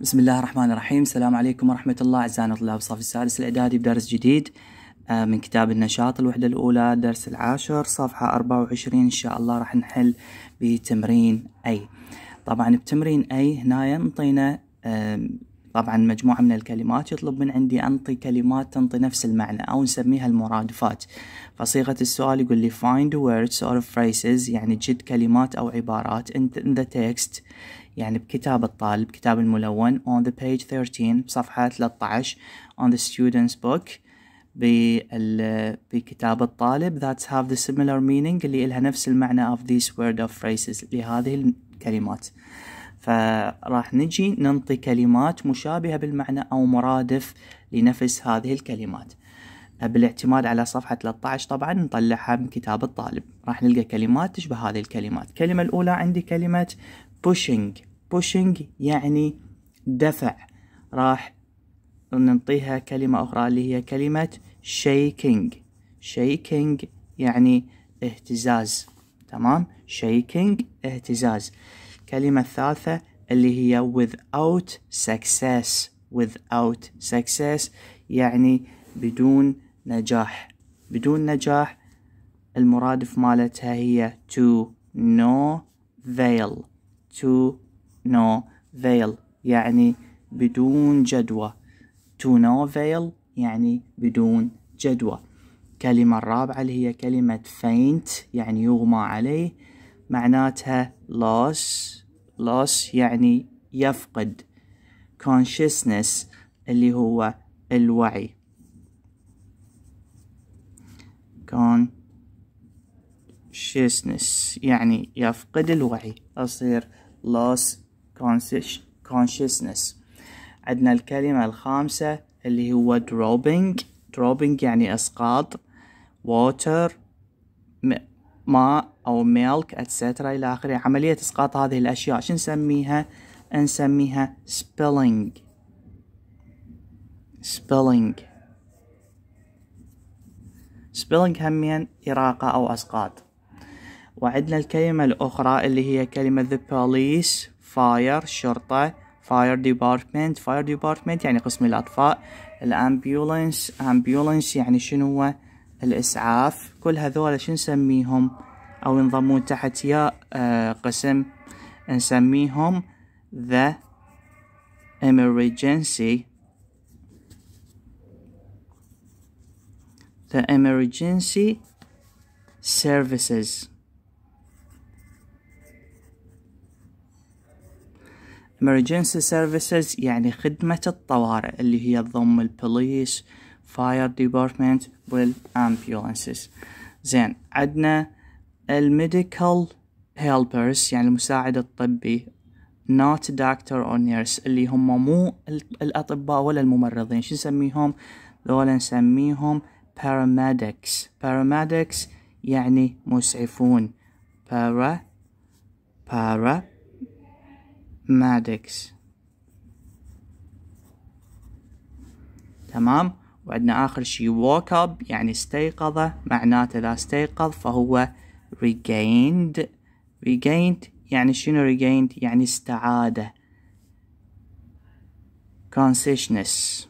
بسم الله الرحمن الرحيم السلام عليكم ورحمة الله أعزائنا طلاب الصف السادس الإعدادي بدرس جديد آه، من كتاب النشاط الوحدة الأولى درس العاشر صفحة أربعة وعشرين إن شاء الله راح نحل بتمرين أي طبعا بتمرين أي هنا ينطينا طبعا مجموعة من الكلمات يطلب من عندي أنطي كلمات تنطي نفس المعنى أو نسميها المرادفات فصيغة السؤال يقول لي find words or phrases يعني جد كلمات أو عبارات in the text يعني بكتاب الطالب كتاب الملون on the page 13 بصفحة 13 on the student's book بكتاب الطالب that have the similar meaning اللي لها نفس المعنى of these word of phrases لهذه الكلمات فراح نجي ننطي كلمات مشابهة بالمعنى أو مرادف لنفس هذه الكلمات بالاعتماد على صفحة 13 طبعا نطلعها من كتاب الطالب راح نلقى كلمات تشبه هذه الكلمات الكلمة الأولى عندي كلمة pushing بوشينج يعني دفع راح ننطيها كلمة أخرى اللي هي كلمة شيكينج شيكينج يعني اهتزاز تمام شيكينج اهتزاز الكلمة الثالثة اللي هي without success without success يعني بدون نجاح بدون نجاح المرادف مالتها هي to no fail to no veil يعني بدون جدوى to no veil يعني بدون جدوى كلمة الرابعة اللي هي كلمة faint يعني يغمى عليه معناتها loss loss يعني يفقد consciousness اللي هو الوعي consciousness يعني يفقد الوعي أصير loss consciousness عندنا الكلمة الخامسة اللي هو dropping dropping يعني إسقاط water ماء أو milk etc إلى آخره عملية إسقاط هذه الأشياء شو نسميها؟ نسميها spilling spilling spilling همين إراقة أو إسقاط وعندنا الكلمة الأخرى اللي هي كلمة the police فاير شرطة فاير ديبارتمنت فاير ديبارتمنت يعني قسم الأطفاء الأمبيولنس أمبيولنس يعني شنو هو الإسعاف كل هذول شنو نسميهم أو ينضمون تحت يا آه، قسم نسميهم the emergency the emergency services emergency services يعني خدمة الطوارئ اللي هي تضم البوليس fire department والambulances زين عندنا الميديكال هيلبرز يعني المساعد الطبي not doctor or nurse اللي هم مو الأطباء ولا الممرضين شو نسميهم ذولا نسميهم paramedics paramedics يعني مسعفون para para مادكس تمام وعندنا آخر شي woke up يعني استيقظ معناته إذا استيقظ فهو regained regained يعني شنو regained يعني استعاده consciousness